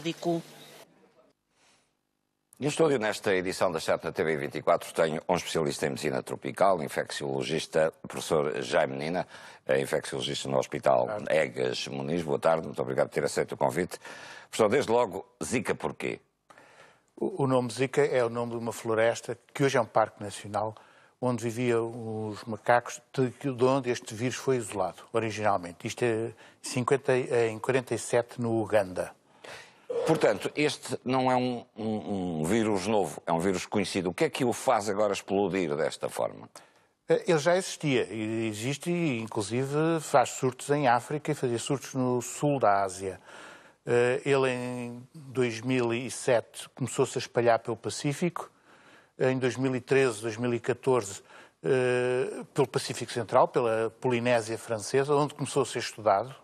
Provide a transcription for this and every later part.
médico. No estúdio, nesta edição da 7 na TV 24, tenho um especialista em medicina tropical, infecciologista, professor Jaime Menina, é infecciologista no Hospital Egas Muniz. Boa tarde, muito obrigado por ter aceito o convite. Professor, desde logo, Zika porquê? O nome Zika é o nome de uma floresta que hoje é um parque nacional, onde viviam os macacos, de onde este vírus foi isolado originalmente. Isto é 50, é em 47 no Uganda. Portanto, este não é um, um, um, vírus novo, é um vírus conhecido. O que é que o faz agora explodir desta forma? Eh, ele já existia, existe e inclusive faz surtos em África e fazia surtos no sul da Ásia. Eh, ele em 2007 começou-se a espalhar pelo Pacífico, em 2013, 2014 eh, pelo Pacífico Central, pela Polinésia Francesa, onde começou a ser estudado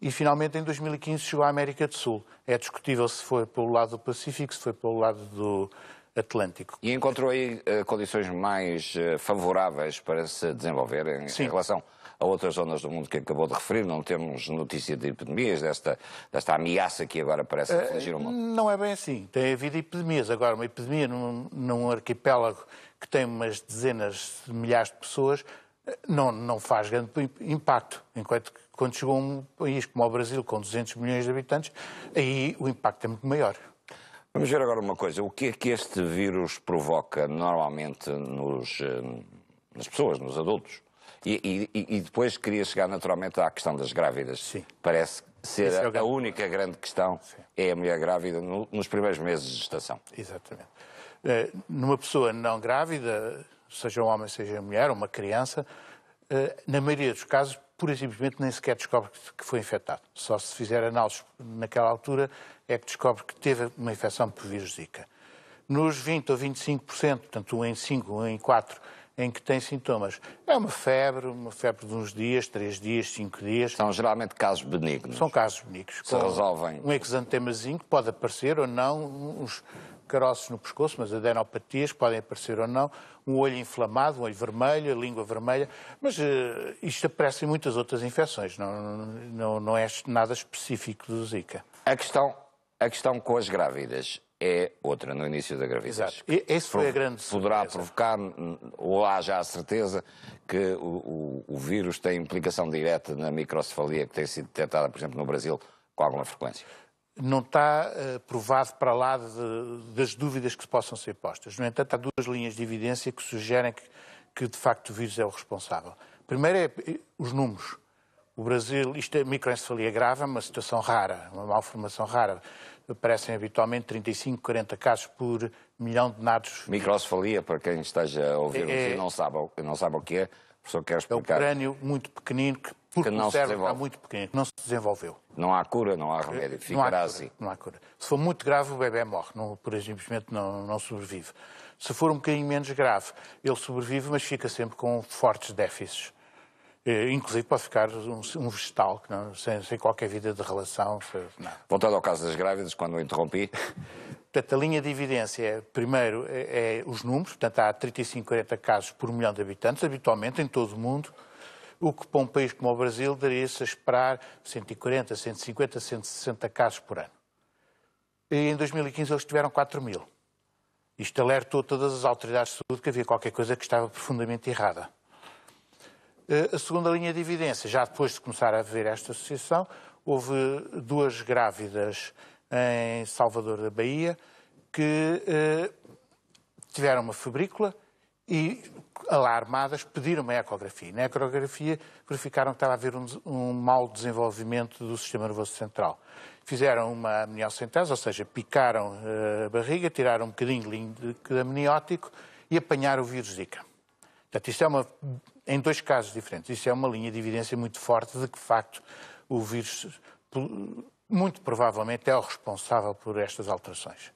e finalmente em 2015 chegou à América do Sul. É discutível se foi pelo lado do Pacífico, se foi pelo lado do Atlântico. E encontrou aí uh, condições mais uh, favoráveis para se desenvolver em, em, relação a outras zonas do mundo que acabou de referir? Não temos notícia de epidemias, desta, desta ameaça que agora parece afligir eh, uh, o mundo? Não é bem assim. Tem havido epidemias. Agora, uma epidemia num, num arquipélago que tem umas dezenas de milhares de pessoas não, não faz grande impacto, enquanto que quando chegou um país como o Brasil, com 200 milhões de habitantes, aí o impacto é muito maior. Vamos ver agora uma coisa. O que é que este vírus provoca normalmente nos, eh, nas pessoas, nos adultos? E, e, e, depois queria chegar naturalmente à questão das grávidas. Sim. Parece ser é a única grande questão Sim. é a mulher grávida no, nos primeiros meses de gestação. Exatamente. Eh, numa pessoa não grávida, seja um homem, seja mulher, uma criança, eh, na maioria dos casos pura e simplesmente nem sequer descobre que foi infectado. Só se fizer análises naquela altura é que descobre que teve uma infecção por vírus Zika. Nos 20 ou 25%, portanto, um em 5, um em 4, em que tem sintomas. É uma febre, uma febre de uns dias, três dias, cinco dias. São geralmente casos benignos. São casos benignos. Se resolvem. Um exantemazinho que pode aparecer ou não, uns, caroços no pescoço, mas adenopatias, podem aparecer ou não, um olho inflamado, um olho vermelho, a língua vermelha, mas uh, isto aparece em muitas outras infecções, não, não, não é nada específico do Zika. A questão, a questão com as grávidas é outra no início da gravidez. Exato. Esse foi a grande Poderá certeza. provocar, ou há já a certeza, que o, o, o, vírus tem implicação direta na microcefalia que tem sido detectada, por exemplo, no Brasil, com alguma frequência não está eh, provado para lá de, das dúvidas que possam ser postas. No entanto, há duas linhas de evidência que sugerem que, que de facto, o vírus é o responsável. Primeiro é eh, os números. O Brasil, isto é microencefalia grave, é uma situação rara, uma malformação rara. Aparecem habitualmente 35, 40 casos por milhão de nados. Microencefalia, para quem esteja a ouvir é, e é. não sabe, não sabe o que é, é o professor quer explicar. É um crânio muito pequenino que porque o cérebro está muito pequeno, não se desenvolveu. Não há cura, não há remédio, ficará não há assim. não há cura. Se for muito grave, o bebê morre, não, por simplesmente não, não sobrevive. Se for um bocadinho menos grave, ele sobrevive, mas fica sempre com fortes déficits. Eh, inclusive pode ficar um, um vegetal, não, sem, sem, qualquer vida de relação. Não. Voltando ao caso das grávidas, quando o interrompi. Portanto, a linha de evidência, é, primeiro, é, é os números, portanto, há 35, 40 casos por milhão de habitantes, habitualmente, em todo o mundo o que para um país como o Brasil daria-se a esperar 140, 150, 160 casos por ano. E em 2015 eles tiveram 4 mil. Isto alertou todas as autoridades de saúde que havia qualquer coisa que estava profundamente errada. Eh, a segunda linha de evidência, já depois de começar a haver esta associação, houve duas grávidas em Salvador da Bahia que eh, tiveram uma febrícula e alarmadas, pediram uma ecografia. Na ecografia verificaram que estava a haver um, um mau desenvolvimento do sistema nervoso central. Fizeram uma amniocentese, ou seja, picaram eh, a barriga, tiraram um bocadinho de amniótico e apanharam o vírus Zika. Portanto, isto é uma, em dois casos diferentes, isso é uma linha de evidência muito forte de que, de facto, o vírus muito provavelmente é o responsável por estas alterações.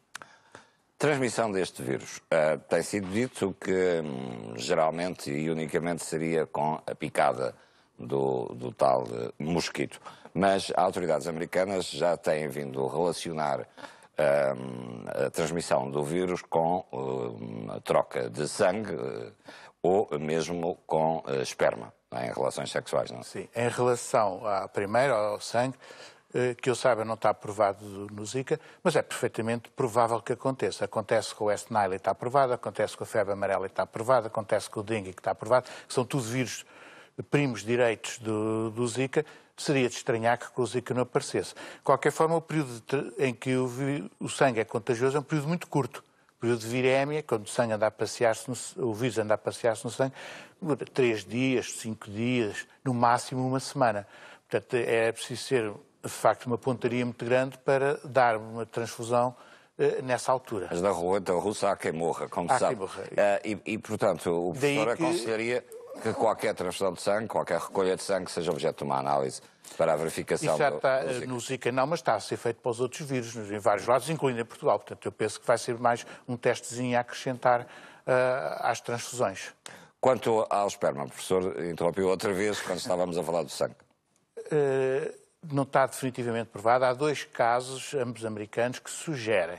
Transmissão deste vírus. Uh, tem sido dito que hum, geralmente e unicamente seria com a picada do, do tal eh, mosquito. Mas autoridades americanas já têm vindo relacionar uh, a transmissão do vírus com hum, a troca de sangue eh, ou mesmo com esperma, é? em relações sexuais. Não? É? Sim, em relação à primeira, ao sangue, eh, que eu saiba não está aprovado no Zika, mas é perfeitamente provável que aconteça. Acontece com o West Nile e está aprovado, acontece com a febre amarela e está aprovado, acontece com o dengue que está aprovado, que são todos vírus primos direitos do, do Zika, seria de estranhar que com o Zika não aparecesse. De qualquer forma, o período em que o, o sangue é contagioso é um período muito curto. O período de virémia, quando o, sangue anda a passear-se o vírus anda a passear-se no sangue, três dias, cinco dias, no máximo uma semana. Portanto, é preciso ser de facto, uma pontaria muito grande para dar uma transfusão eh, nessa altura. Mas na rua da então, Rússia há quem morra, como há sabe. Quem morra. É. Eh, e, e, portanto, o professor que... aconselharia que qualquer transfusão de sangue, qualquer recolha de sangue, seja objeto de uma análise para a verificação. Isso já está do, eh, no Zika, não, mas está a ser feito para os outros vírus, em vários lados, incluindo em Portugal. Portanto, eu penso que vai ser mais um testezinho a acrescentar uh, às transfusões. Quanto ao esperma, o professor interrompeu outra vez quando estávamos a falar do sangue. Uh não está definitivamente provado. Há dois casos, ambos americanos, que sugerem.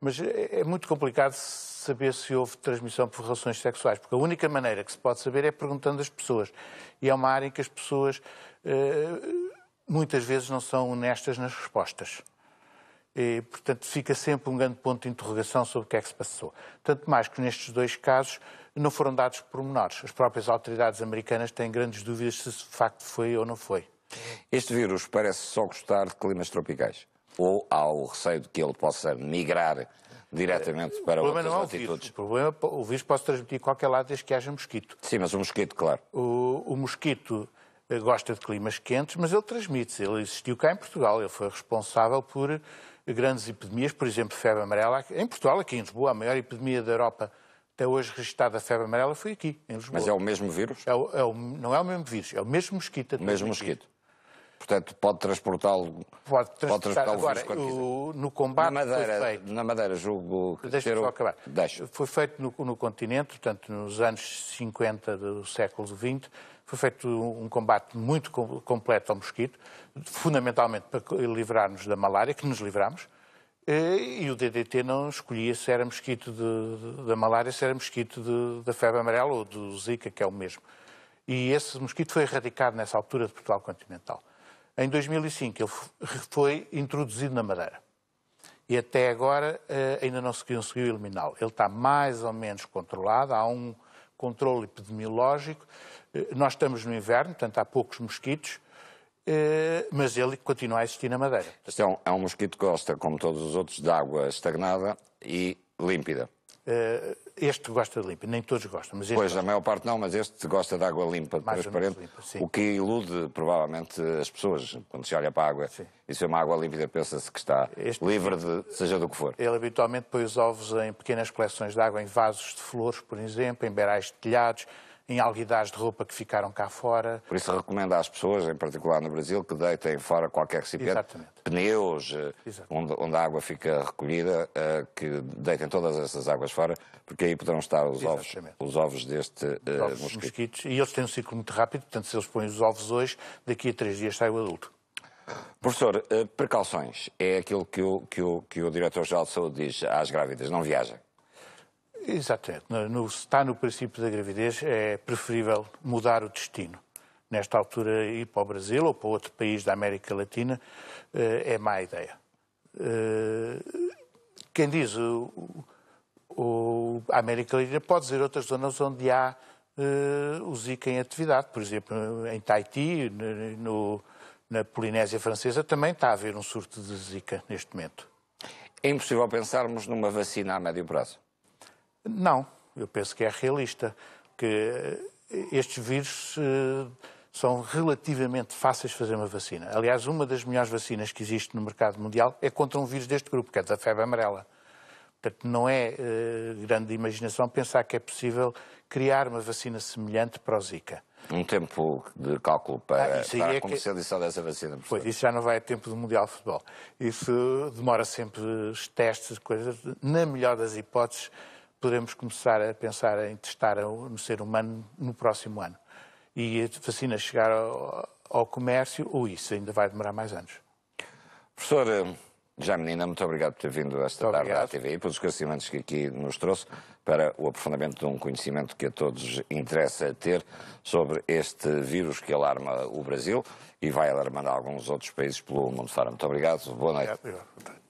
Mas é, é muito complicado saber se houve transmissão por relações sexuais, porque a única maneira que se pode saber é perguntando às pessoas. E é uma área em que as pessoas eh, muitas vezes não são honestas nas respostas. E, portanto, fica sempre um grande ponto de interrogação sobre o que é que se passou. Tanto mais que nestes dois casos não foram dados pormenores. As próprias autoridades americanas têm grandes dúvidas se de facto foi ou não foi. Este vírus parece só gostar de climas tropicais. Ou há o receio de que ele possa migrar diretamente para o outras não é altitudes? O, vírus. o problema é o vírus pode transmitir qualquer lado desde que haja mosquito. Sim, mas o mosquito, claro. O, o mosquito eh, gosta de climas quentes, mas ele transmite-se. Ele existiu cá em Portugal. Ele foi responsável por grandes epidemias, por exemplo, febre amarela. Em Portugal, aqui em Lisboa, a maior epidemia da Europa até hoje registrada a febre amarela foi aqui, em Lisboa. Mas é o mesmo vírus? É o, é o, não é o mesmo vírus, é o mesmo mosquito. O mesmo mosquito. Portanto, pode transportá-lo. Pode transportá pode transportá agora, o, no combate na Madeira, foi feito. Na Madeira, julgo que. Deixa-me só acabar. Deixa. Foi feito no, no continente, portanto, nos anos 50 do século XX, foi feito um combate muito completo ao mosquito, fundamentalmente para livrar-nos da malária, que nos livramos, eh, e o DDT não escolhia se era mosquito de, da malária, se era mosquito de, da febre amarela ou do Zika, que é o mesmo. E esse mosquito foi erradicado nessa altura de Portugal continental. Em 2005 ele foi introduzido na Madeira e até agora eh, ainda não se conseguiu eliminá-lo. Ele está mais ou menos controlado, há um controle epidemiológico. Eh, nós estamos no inverno, portanto há poucos mosquitos, eh, mas ele continua a existir na Madeira. Este é um, é um mosquito que gosta, como todos os outros, de água estagnada e límpida. Uh, este gosta de limpa, nem todos gostam. Mas este pois, gosta. a maior parte não, mas este gosta de água limpa, Mais transparente, limpa, o que ilude provavelmente as pessoas. Quando se olha para a água sim. e se é uma água límpida, pensa-se que está este livre de tipo, seja do que for. Ele habitualmente põe os ovos em pequenas coleções de água, em vasos de flores, por exemplo, em beirais de telhados, em alguidares de roupa que ficaram cá fora. Por isso recomenda às pessoas, em particular no Brasil, que deitem fora qualquer recipiente, Exatamente. pneus, eh, onde, onde, a água fica recolhida, eh, que deitem todas essas águas fora, porque aí poderão estar os, ovos, os ovos deste eh, os ovos mosquito. mosquitos. E eles têm um ciclo muito rápido, portanto, se eles põem os ovos hoje, daqui a três dias sai o adulto. Professor, precauções. É aquilo que o, que o, que o Diretor-Geral de Saúde diz às grávidas. Não viajem. Exatamente. No, está no princípio da gravidez, é preferível mudar o destino. Nesta altura, ir para o Brasil ou para outro país da América Latina eh, é má ideia. Eh, quem diz o, o, a América Latina pode dizer outras zonas onde há eh, o Zika em atividade. Por exemplo, em Tahiti, no, na Polinésia Francesa, também está a haver um surto de Zika neste momento. É impossível pensarmos numa vacina a médio prazo? Não, eu penso que é realista, que eh, estes vírus eh, são relativamente fáceis de fazer uma vacina. Aliás, uma das melhores vacinas que existe no mercado mundial é contra um vírus deste grupo, que é da febre amarela. Portanto, não é eh, grande imaginação pensar que é possível criar uma vacina semelhante para o Zika. Um tempo de cálculo para, ah, para a é comercialização que... dessa vacina, professor. Pois, isso já não vai a tempo do Mundial de Futebol. Isso demora sempre os testes, coisas. Na melhor das hipóteses, poderemos começar a pensar em testar no ser humano no próximo ano. E a vacina chegar ao, ao comércio, ou isso ainda vai demorar mais anos. Professora eh, Janina, muito obrigado por ter vindo esta muito tarde obrigado. à TV e pelos esclarecimentos que aqui nos trouxe para o aprofundamento de um conhecimento que a todos interessa ter sobre este vírus que alarma o Brasil e vai alarmando alguns outros países pelo mundo fora. Muito obrigado, boa noite. Obrigado.